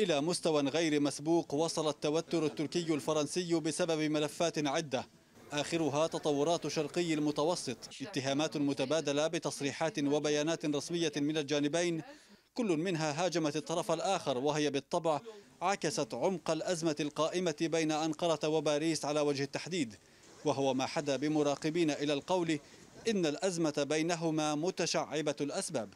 إلى مستوى غير مسبوق وصل التوتر التركي الفرنسي بسبب ملفات عدة آخرها تطورات شرقي المتوسط اتهامات متبادلة بتصريحات وبيانات رسمية من الجانبين كل منها هاجمت الطرف الآخر وهي بالطبع عكست عمق الأزمة القائمة بين أنقرة وباريس على وجه التحديد وهو ما حدا بمراقبين إلى القول إن الأزمة بينهما متشعبة الأسباب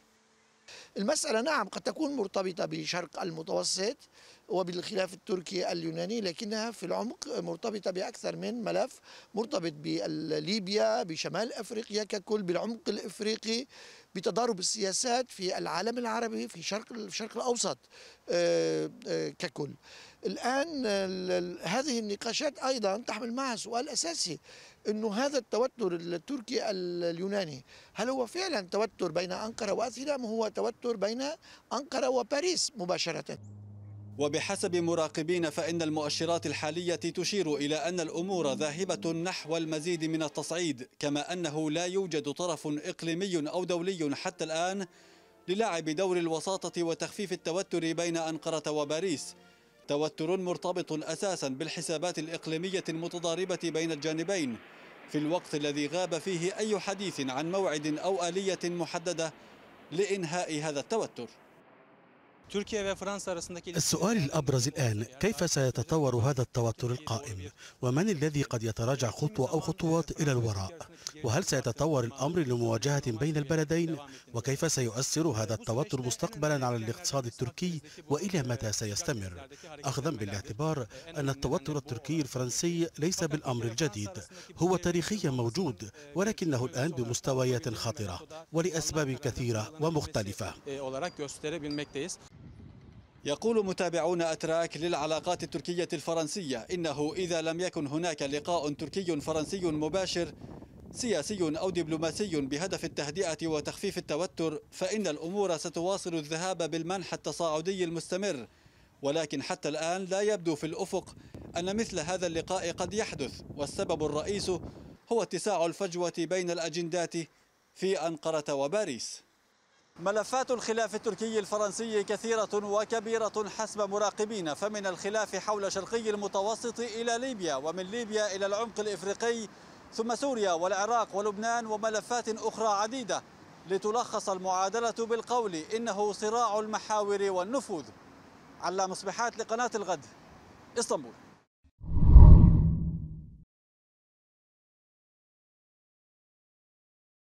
المسألة نعم قد تكون مرتبطة بشرق المتوسط وبالخلاف التركي اليوناني لكنها في العمق مرتبطة بأكثر من ملف مرتبط بليبيا بشمال أفريقيا ككل بالعمق الإفريقي بتضارب السياسات في العالم العربي في شرق الشرق الأوسط آه، آه، ككل الآن هذه النقاشات أيضا تحمل معها سؤال أساسي أنه هذا التوتر التركي اليوناني هل هو فعلا توتر بين أنقرة وأثينا هو توتر التوتر بين أنقرة وباريس مباشرة وبحسب مراقبين فإن المؤشرات الحالية تشير إلى أن الأمور ذاهبة نحو المزيد من التصعيد كما أنه لا يوجد طرف إقليمي أو دولي حتى الآن للعب دور الوساطة وتخفيف التوتر بين أنقرة وباريس توتر مرتبط أساسا بالحسابات الإقليمية المتضاربة بين الجانبين في الوقت الذي غاب فيه أي حديث عن موعد أو آلية محددة لإنهاء هذا التوتر تركيا وفرنسا السؤال الأبرز الآن كيف سيتطور هذا التوتر القائم ومن الذي قد يتراجع خطوة أو خطوات إلى الوراء وهل سيتطور الأمر لمواجهة بين البلدين وكيف سيؤثر هذا التوتر مستقبلا على الاقتصاد التركي وإلى متى سيستمر أخذا بالاعتبار أن التوتر التركي الفرنسي ليس بالأمر الجديد هو تاريخيا موجود ولكنه الآن بمستويات خطرة ولأسباب كثيرة ومختلفة يقول متابعون أتراك للعلاقات التركية الفرنسية إنه إذا لم يكن هناك لقاء تركي فرنسي مباشر سياسي أو دبلوماسي بهدف التهدئة وتخفيف التوتر فإن الأمور ستواصل الذهاب بالمنح التصاعدي المستمر ولكن حتى الآن لا يبدو في الأفق أن مثل هذا اللقاء قد يحدث والسبب الرئيس هو اتساع الفجوة بين الأجندات في أنقرة وباريس ملفات الخلاف التركي الفرنسي كثيرة وكبيرة حسب مراقبين فمن الخلاف حول شرقي المتوسط إلى ليبيا ومن ليبيا إلى العمق الإفريقي ثم سوريا والعراق ولبنان وملفات أخرى عديدة لتلخص المعادلة بالقول إنه صراع المحاور والنفوذ علام مصبحات لقناة الغد اسطنبول